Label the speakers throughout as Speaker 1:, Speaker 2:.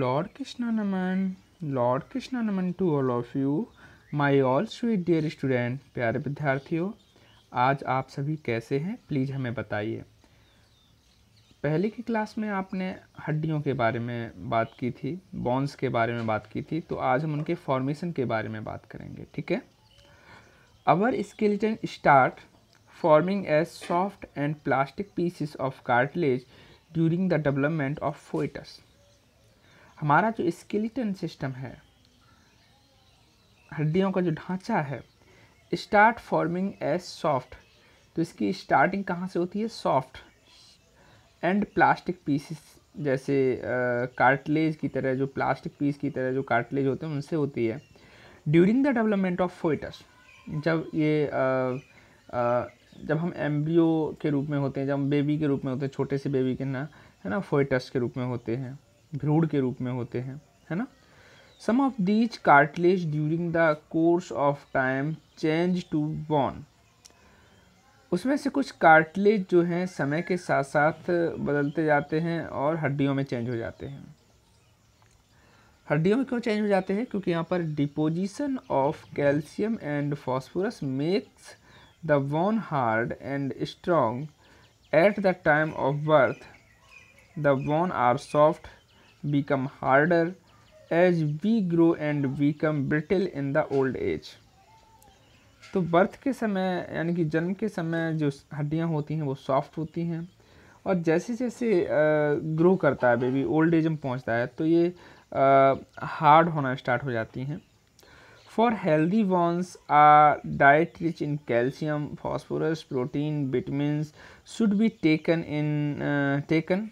Speaker 1: Lord Krishna Naman, Lord Krishna Naman to all of you, my all sweet dear student, प्यारे विद्यार्थियों आज आप सभी कैसे हैं प्लीज़ हमें बताइए पहले की क्लास में आपने हड्डियों के बारे में बात की थी बॉन्स के बारे में बात की थी तो आज हम उनके फॉर्मेशन के बारे में बात करेंगे ठीक है our skeleton start forming as soft and plastic pieces of cartilage during the development of foetus हमारा जो स्केलेटन सिस्टम है हड्डियों का जो ढांचा है स्टार्ट फॉर्मिंग एज सॉफ्ट तो इसकी स्टार्टिंग कहाँ से होती है सॉफ्ट एंड प्लास्टिक पीसेस जैसे कार्टलेज की तरह जो प्लास्टिक पीस की तरह जो कार्टलेज होते हैं उनसे होती है during the development of foetus जब ये आ, आ, जब हम एम्ब्रियो के रूप में होते हैं जब हम बेबी के रूप में होते हैं छोटे से बेबी के ना है ना फोइटस के रूप में होते हैं भ्रूण के रूप में होते हैं है ना some of these cartilage during the course of time change to bone उसमें से कुछ कार्टलेज जो हैं समय के साथ साथ बदलते जाते हैं और हड्डियों में चेंज हो जाते हैं हड्डियों में क्यों चेंज हो जाते हैं क्योंकि यहाँ पर deposition of calcium and phosphorus makes the bone hard and strong at the time of birth the bone are soft become harder as we grow and become brittle in the old age. तो birth के समय यानी कि जन्म के समय जो हड्डियाँ होती हैं वो सॉफ्ट होती हैं और जैसे जैसे ग्रो करता है बेबी ओल्ड एज में पहुँचता है तो ये हार्ड होना स्टार्ट हो जाती हैं for healthy bones our diet rich in calcium phosphorus protein vitamin should be taken in taken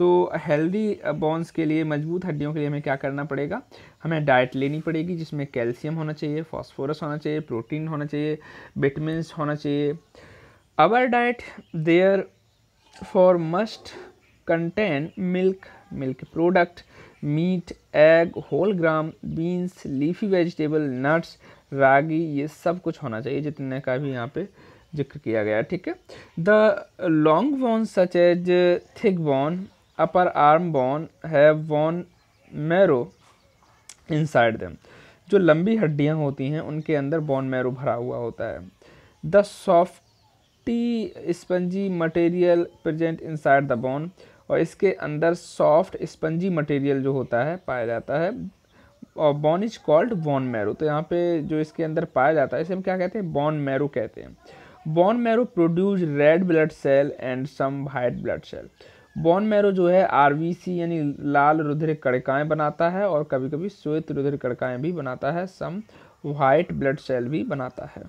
Speaker 1: तो हेल्दी बोन्स uh, के लिए मजबूत हड्डियों के लिए हमें क्या करना पड़ेगा हमें डाइट लेनी पड़ेगी जिसमें कैल्शियम होना चाहिए फॉस्फोरस होना चाहिए प्रोटीन होना चाहिए विटमिन होना चाहिए our diet therefore must contain milk milk product meat egg whole gram beans leafy vegetable nuts ragi ये सब कुछ होना चाहिए जितने का भी यहाँ पे जिक्र किया गया ठीक है the long bone such as thick bone upper arm bone have bone marrow inside them जो लंबी हड्डियां होती हैं उनके अंदर बॉन मैरो भरा हुआ होता है the soft spongy material present inside the bone और इसके अंदर सॉफ्ट स्पंजी मटेरियल जो होता है पाया जाता है और बॉन इज कॉल्ड बॉन मैरो तो यहाँ पे जो इसके अंदर पाया जाता है इसे हम क्या कहते हैं बॉन मैरो कहते हैं bone marrow produce red blood cell and some white blood cell bone marrow जो है आर यानी लाल रुधिर कड़काएँ बनाता है और कभी कभी श्वेत रुधिर कड़काएँ भी बनाता है सम वाइट ब्लड सेल भी बनाता है